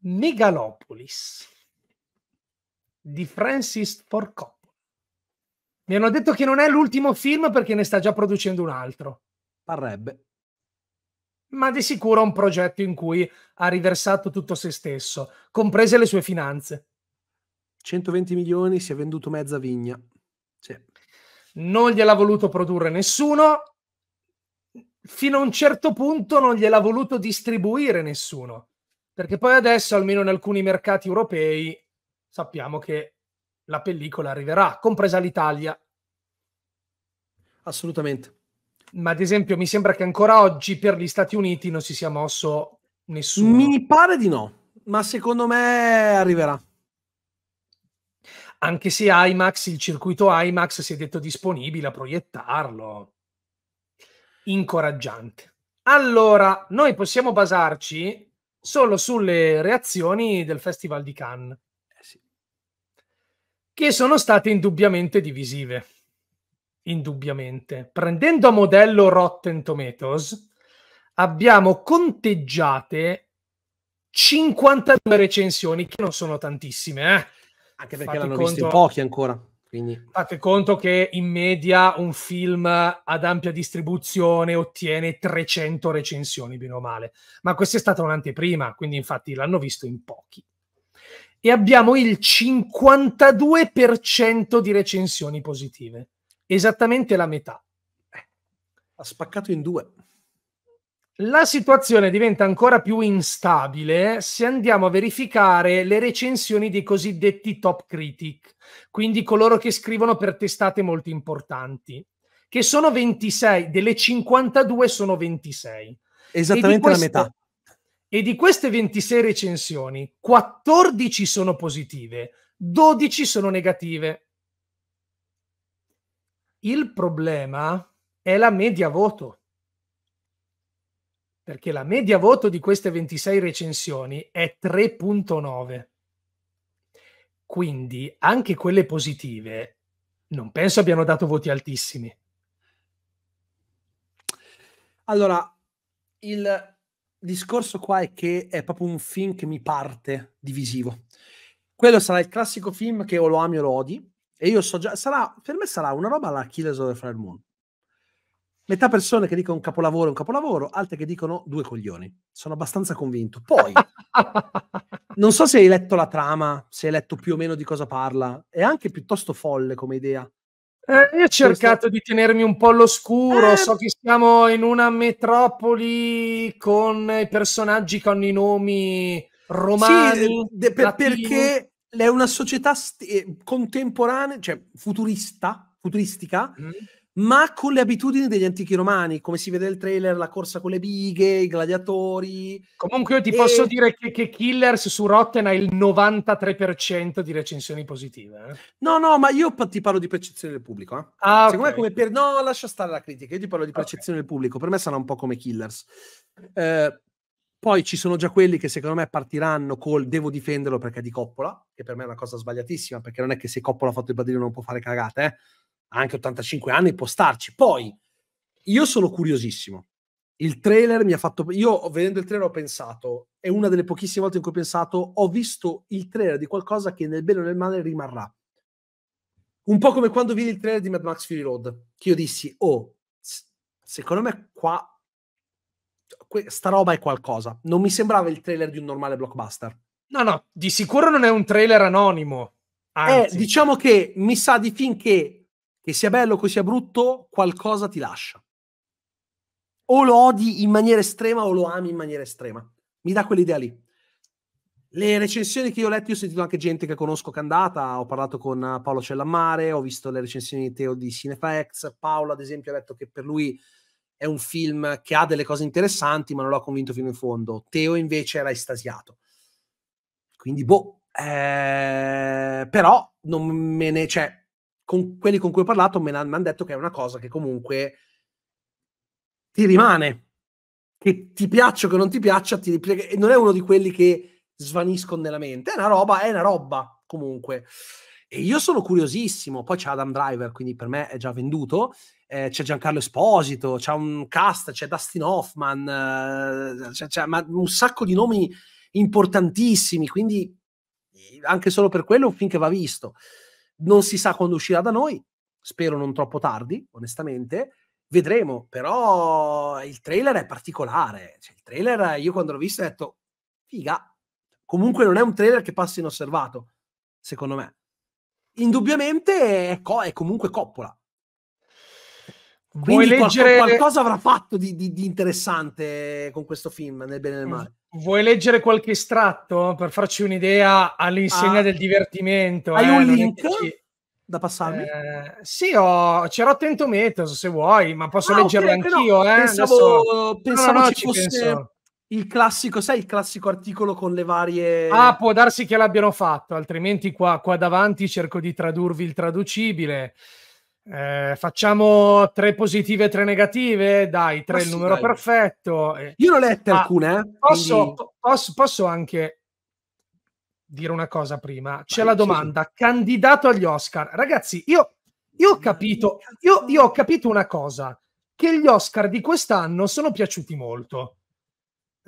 Megalopolis di Francis Ford Coppola. Mi hanno detto che non è l'ultimo film perché ne sta già producendo un altro. Parrebbe. Ma di sicuro è un progetto in cui ha riversato tutto se stesso, comprese le sue finanze. 120 milioni, si è venduto mezza vigna. Sì. Non gliel'ha voluto produrre nessuno, fino a un certo punto non gliel'ha voluto distribuire nessuno. Perché poi adesso, almeno in alcuni mercati europei, sappiamo che la pellicola arriverà, compresa l'Italia. Assolutamente. Ma ad esempio, mi sembra che ancora oggi per gli Stati Uniti non si sia mosso nessuno. Mi pare di no, ma secondo me arriverà. Anche se IMAX, il circuito IMAX si è detto disponibile a proiettarlo. Incoraggiante. Allora, noi possiamo basarci solo sulle reazioni del Festival di Cannes, eh sì. che sono state indubbiamente divisive. Indubbiamente. Prendendo a modello Rotten Tomatoes, abbiamo conteggiate 52 recensioni, che non sono tantissime. Eh? Anche perché Fate l'hanno conto... visto pochi ancora. Quindi... Fate conto che in media un film ad ampia distribuzione ottiene 300 recensioni, bene o male, ma questa è stata un'anteprima, quindi infatti l'hanno visto in pochi. E abbiamo il 52% di recensioni positive, esattamente la metà. Ha spaccato in due. La situazione diventa ancora più instabile se andiamo a verificare le recensioni dei cosiddetti top critic, quindi coloro che scrivono per testate molto importanti, che sono 26, delle 52 sono 26. Esattamente queste, la metà. E di queste 26 recensioni, 14 sono positive, 12 sono negative. Il problema è la media voto perché la media voto di queste 26 recensioni è 3.9. Quindi anche quelle positive non penso abbiano dato voti altissimi. Allora, il discorso qua è che è proprio un film che mi parte divisivo. Quello sarà il classico film che o lo ami o lo odi, e io so già, sarà, per me sarà una roba alla Killers of the Fire Moon metà persone che dicono un capolavoro è un capolavoro, altre che dicono due coglioni. Sono abbastanza convinto. Poi, non so se hai letto la trama, se hai letto più o meno di cosa parla, è anche piuttosto folle come idea. Eh, io ho cercato di tenermi un po' all'oscuro, eh... so che siamo in una metropoli con i personaggi con i nomi eh, romani. Sì, de- per- perché è una società st- eh, contemporanea, cioè futurista, futuristica, mm-hmm ma con le abitudini degli antichi romani, come si vede nel trailer, la corsa con le bighe, i gladiatori. Comunque io ti e... posso dire che, che, Killers su Rotten ha il 93% di recensioni positive. Eh? No, no, ma io ti parlo di percezione del pubblico. Eh. Ah, Secondo okay. me come per... No, lascia stare la critica, io ti parlo di percezione okay. del pubblico, per me sarà un po' come Killers. Eh, poi ci sono già quelli che secondo me partiranno col devo difenderlo perché è di Coppola, che per me è una cosa sbagliatissima, perché non è che se Coppola ha fatto il badino non può fare cagate, eh? anche 85 anni può starci. Poi io sono curiosissimo. Il trailer mi ha fatto. Io vedendo il trailer ho pensato, è una delle pochissime volte in cui ho pensato, ho visto il trailer di qualcosa che nel bene o nel male rimarrà. Un po' come quando vidi il trailer di Mad Max Fury Road, che io dissi, oh, secondo me qua questa roba è qualcosa. Non mi sembrava il trailer di un normale blockbuster. No, no, di sicuro non è un trailer anonimo. Eh, Anzi. Eh, diciamo che mi sa di finché che sia bello che sia brutto, qualcosa ti lascia. O lo odi in maniera estrema o lo ami in maniera estrema. Mi dà quell'idea lì. Le recensioni che io ho letto, io ho sentito anche gente che conosco che è andata, ho parlato con eh, Paolo Cellammare, ho visto le recensioni di Teo di Cinefax, Paolo ad esempio ha detto che per lui è un film che ha delle cose interessanti, ma non l'ho convinto fino in fondo. Teo invece era estasiato. Quindi, boh, eh, però non me ne. Cioè, con quelli con cui ho parlato me ne hanno detto che è una cosa che comunque ti rimane. Che ti piaccia o che non ti piaccia, ti Non è uno di quelli che svaniscono nella mente. È una roba, è una roba comunque. E io sono curiosissimo. Poi c'è Adam Driver, quindi per me è già venduto eh, c'è Giancarlo Esposito, c'è un cast, c'è Dustin Hoffman, eh, c'è, c'è un sacco di nomi importantissimi, quindi eh, anche solo per quello un film che va visto. Non si sa quando uscirà da noi, spero non troppo tardi, onestamente. Vedremo, però il trailer è particolare. Cioè, il trailer, io quando l'ho visto ho detto, figa, comunque non è un trailer che passa inosservato, secondo me. Indubbiamente è, co- è comunque Coppola, quindi vuoi leggere... qualcosa avrà fatto di, di, di, interessante con questo film, nel bene e nel male. Vuoi leggere qualche estratto per farci un'idea all'insegna ah, del divertimento? Hai eh? un link ci... da passarmi? Eh, sì, ho... c'ero attento Metos se vuoi, ma posso ah, leggerlo okay, anch'io. No. Eh? Pensavo, Adesso... pensavo no, no, ci fosse penso. il classico, sai, il classico articolo con le varie... Ah, può darsi che l'abbiano fatto, altrimenti qua, qua davanti cerco di tradurvi il traducibile. Eh, facciamo tre positive e tre negative, dai, tre il numero dai. perfetto. Eh. Io l'ho letta ah, alcune. Eh, posso, quindi... posso, posso, anche dire una cosa prima. C'è Vai, la domanda, sì. candidato agli Oscar. Ragazzi, io, io ho capito, io, io ho capito una cosa, che gli Oscar di quest'anno sono piaciuti molto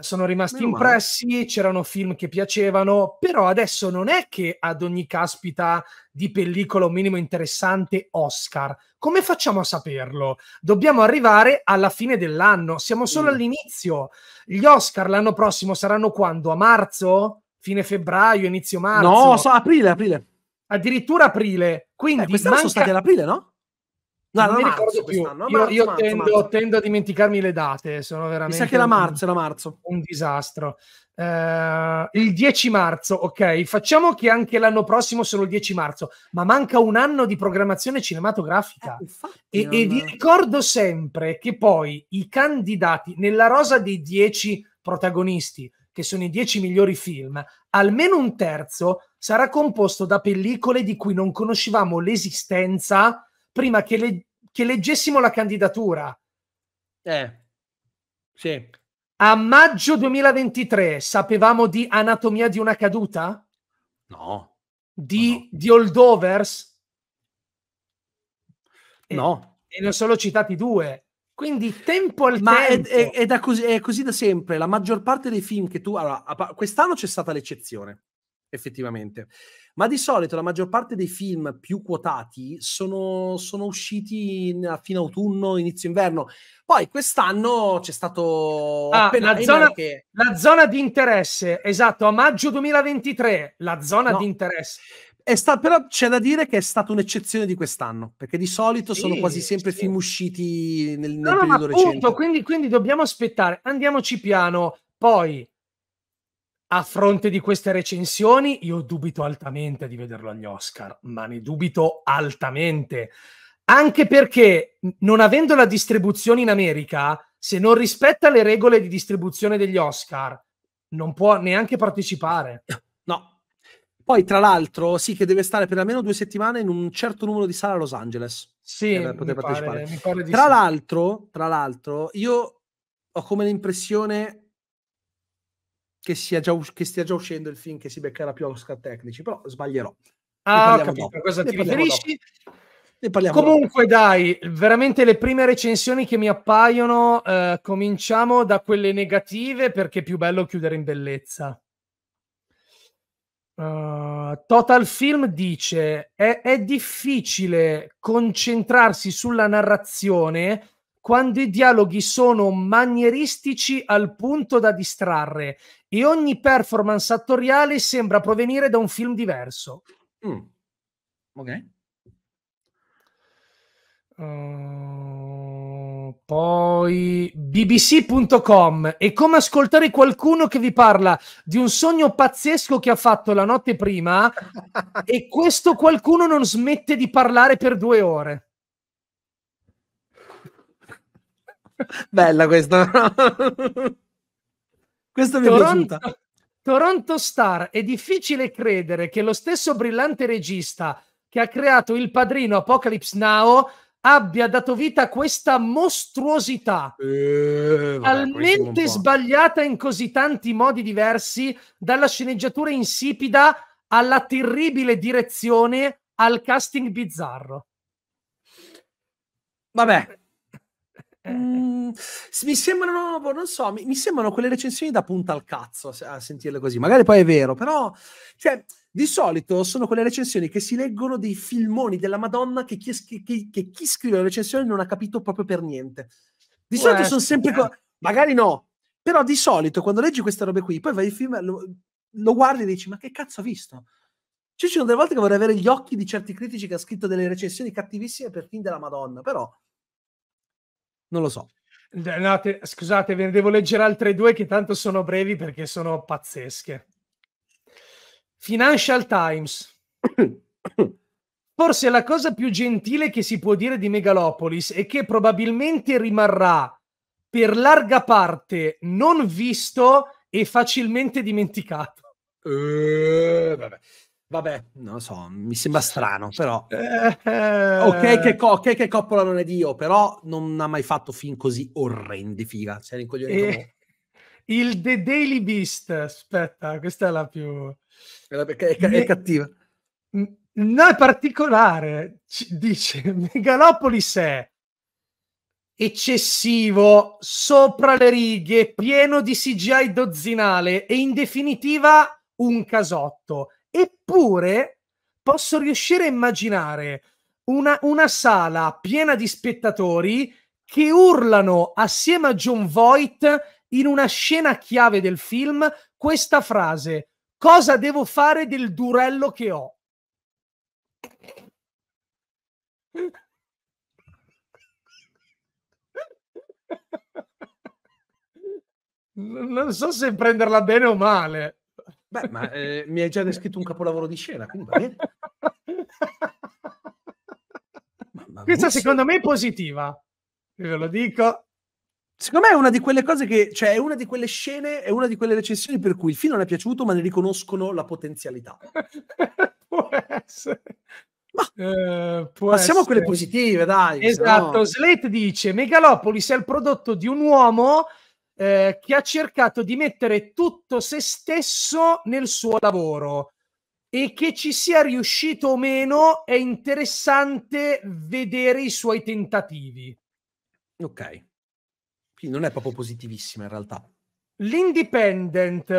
sono rimasti Meno impressi, male. c'erano film che piacevano, però adesso non è che ad ogni caspita di pellicola o minimo interessante Oscar. Come facciamo a saperlo? Dobbiamo arrivare alla fine dell'anno, siamo solo mm. all'inizio. Gli Oscar l'anno prossimo saranno quando? A marzo? Fine febbraio, inizio marzo? No, so, aprile, aprile. Addirittura aprile. Eh, quindi eh, quest'anno manca... sono stati ad aprile, no? No, non, mi ricordo più. Marzo, io, io marzo, tendo, marzo. tendo, a dimenticarmi le date, sono veramente... Mi sa che la marzo, la marzo. Un disastro. Uh, il 10 marzo, ok, facciamo che anche l'anno prossimo sono il 10 marzo, ma manca un anno di programmazione cinematografica. Eh, e, non... e vi ricordo sempre che poi i candidati nella rosa dei 10 protagonisti, che sono i 10 migliori film, almeno un terzo sarà composto da pellicole di cui non conoscevamo l'esistenza prima che, le, che leggessimo la candidatura. Eh, sì. A maggio 2023 sapevamo di Anatomia di una caduta? No. Di, no. di Holdovers? No. E, e ne ho solo citati due. Quindi tempo al Ma tempo. È, è, è, così, è, così, da sempre. La maggior parte dei film che tu... Allora, quest'anno c'è stata l'eccezione effettivamente. Ma di solito la maggior parte dei film più quotati sono, sono usciti in, a fine autunno, inizio inverno. Poi quest'anno c'è stato ah, la, zona, che... la zona di interesse, esatto, a maggio 2023, la zona no. di interesse. È Sta, però c'è da dire che è stata un'eccezione di quest'anno, perché di solito sì, sono quasi sempre sì. film usciti nel, nel no, periodo no, appunto, recente. Quindi, quindi dobbiamo aspettare, andiamoci piano. Poi a fronte di queste recensioni, io dubito altamente di vederlo agli Oscar, ma ne dubito altamente. Anche perché, non avendo la distribuzione in America, se non rispetta le regole di distribuzione degli Oscar, non può neanche partecipare. No. Poi, tra l'altro, sì che deve stare per almeno due settimane in un certo numero di sale a Los Angeles. Sì, per poter partecipare. Pare, pare tra, sì. tra l'altro, io ho come l'impressione che, sia già, che stia già uscendo il film che si beccherà più Oscar tecnici, però sbaglierò. Ah, capito, a cosa ti riferisci? Comunque, dopo. dai, veramente le prime recensioni che mi appaiono, eh, cominciamo da quelle negative perché è più bello chiudere in bellezza. Uh, Total Film dice: è, è difficile concentrarsi sulla narrazione quando i dialoghi sono manieristici al punto da distrarre e ogni performance attoriale sembra provenire da un film diverso. Mm. Ok. Uh, poi bbc.com è come ascoltare qualcuno che vi parla di un sogno pazzesco che ha fatto la notte prima e questo qualcuno non smette di parlare per due ore. Bella questa. Questo mi è Toronto, piaciuta. Toronto Star, è difficile credere che lo stesso brillante regista che ha creato il padrino Apocalypse Now abbia dato vita a questa mostruosità eh, talmente sbagliata in così tanti modi diversi, dalla sceneggiatura insipida alla terribile direzione al casting bizzarro. Vabbè, mi sembrano, boh, non so, mi, mi, sembrano quelle recensioni da punta al cazzo a, sentirle così. Magari poi è vero, però, cioè, di solito sono quelle recensioni che si leggono dei filmoni della Madonna che chi, che, che chi scrive la recensione non ha capito proprio per niente. Di Beh, solito sono sempre... Co- eh. magari no, però di solito quando leggi queste robe qui, poi vai al film, lo, lo guardi e dici, ma che cazzo ho visto? Cioè, ci sono delle volte che vorrei avere gli occhi di certi critici che ha scritto delle recensioni cattivissime per film della Madonna, però non lo so. No, te, scusate, ve ne devo leggere altre due che tanto sono brevi perché sono pazzesche. Financial Times. Forse la cosa più gentile che si può dire di Megalopolis è che probabilmente rimarrà per larga parte non visto e facilmente dimenticato. Uh, vabbè. Vabbè, non lo so, mi sembra strano, però. Eh. Ok, che co- okay, che Coppola non è Dio, però non ha mai fatto film così orrendi, figa. C'era in coglioni eh. Il The Daily Beast, aspetta, questa è la più... È, la, è, è ne... cattiva. No, è particolare. C- dice, Megalopolis è eccessivo, sopra le righe, pieno di CGI dozzinale e in definitiva un casotto Eppure posso riuscire a immaginare una, una sala piena di spettatori che urlano assieme a John Voight in una scena chiave del film questa frase: Cosa devo fare del durello che ho? Non so se prenderla bene o male. Beh, ma eh, mi hai già descritto un capolavoro di scena, quindi va bene. Questa secondo me è positiva, ve lo dico. Secondo me è una di quelle cose che, cioè, è una di quelle scene, è una di quelle recensioni per cui il film non è piaciuto, ma ne riconoscono la potenzialità. può essere. Ma, eh, passiamo essere. a quelle positive, dai. Esatto. No... Slate dice: Megalopolis è il prodotto di un uomo eh, che ha cercato di mettere tutto se stesso nel suo lavoro e che ci sia riuscito o meno è interessante vedere i suoi tentativi. Ok, quindi non è proprio positivissima in realtà. L'independent,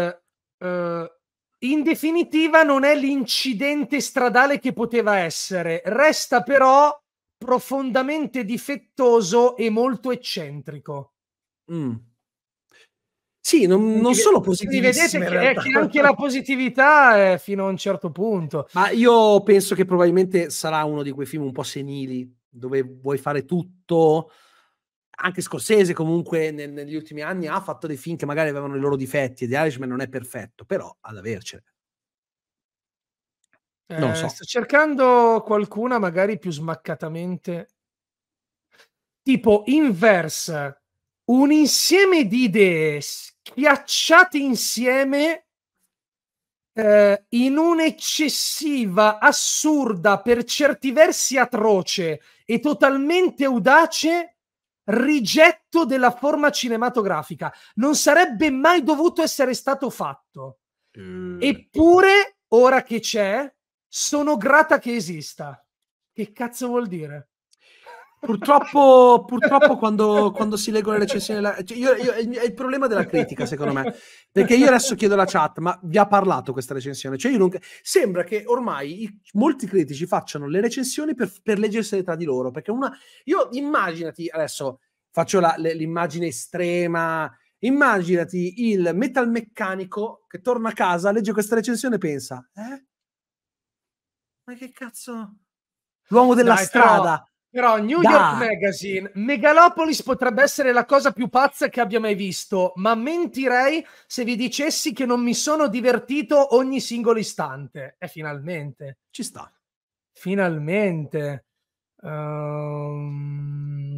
eh, in definitiva, non è l'incidente stradale che poteva essere, resta però profondamente difettoso e molto eccentrico. Mm. Sì, non, non sono positivi. Vedete che, che, anche la positività è fino a un certo punto. Ma io penso che probabilmente sarà uno di quei film un po' senili, dove vuoi fare tutto. Anche Scorsese comunque nel, negli ultimi anni ha fatto dei film che magari avevano i loro difetti e The Irishman non è perfetto, però ad avercene. Non eh, so. Sto cercando qualcuna magari più smaccatamente. Tipo Inverse un insieme di idee schiacciate insieme eh, in un'eccessiva, assurda, per certi versi atroce e totalmente audace rigetto della forma cinematografica. Non sarebbe mai dovuto essere stato fatto. Mm. Eppure, ora che c'è, sono grata che esista. Che cazzo vuol dire? Purtroppo, purtroppo quando, quando, si leggono le recensioni, la, cioè io, io, è il problema della critica, secondo me. Perché io adesso chiedo alla chat, ma vi ha parlato questa recensione? Cioè non, sembra che ormai i, molti critici facciano le recensioni per, per leggersele tra di loro. Perché una, io immaginati adesso, faccio la, l'immagine estrema. Immaginati il metalmeccanico che torna a casa, legge questa recensione e pensa: Eh? Ma che cazzo? L'uomo della Dai, strada. Però però New Dai. York Magazine, Megalopolis potrebbe essere la cosa più pazza che abbia mai visto, ma mentirei se vi dicessi che non mi sono divertito ogni singolo istante. E finalmente. Ci sta. Finalmente. Um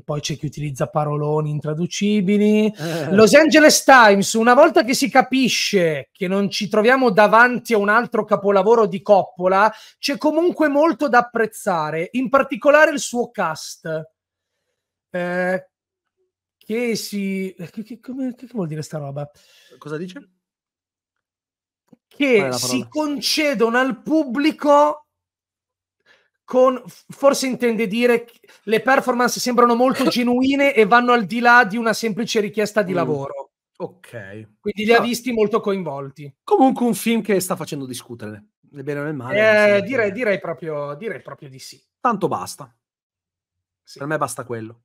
poi c'è chi utilizza paroloni intraducibili. Eh. Los Angeles Times, una volta che si capisce che non ci troviamo davanti a un altro capolavoro di Coppola, c'è comunque molto da apprezzare, in particolare il suo cast. Eh, che si... Eh, che, che, come, che vuol dire sta roba? Cosa dice? Che si concedono al pubblico con forse intende dire che le performance sembrano molto genuine e vanno al di là di una semplice richiesta di mm. lavoro. Ok. Quindi li ha ah. visti molto coinvolti. Comunque un film che sta facendo discutere, nel bene o nel male. Eh, direi, direi, proprio, direi, proprio, di sì. Tanto basta. Sì. Per me basta quello.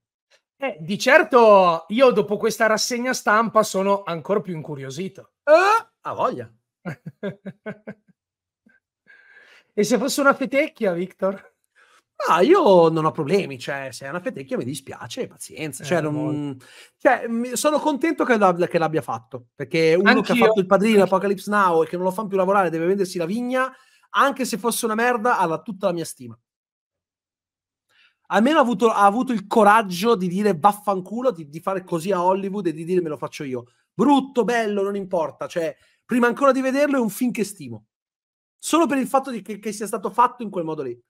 Eh, di certo io dopo questa rassegna stampa sono ancora più incuriosito. Eh, ha voglia. e se fosse una fetecchia, Victor? Ma ah, io non ho problemi, cioè, se è una fetecchia mi dispiace, pazienza. Cioè, eh, non... cioè, sono contento che, l'abb- che, l'abbia fatto, perché uno Anch'io. che ha fatto il padrino Apocalypse Now e che non lo fanno più lavorare, deve vendersi la vigna, anche se fosse una merda, ha tutta la mia stima. Almeno ha avuto, ha avuto il coraggio di dire vaffanculo, di, di fare così a Hollywood e di dire me lo faccio io. Brutto, bello, non importa. Cioè, prima ancora di vederlo è un film che stimo. Solo per il fatto che, che sia stato fatto in quel modo lì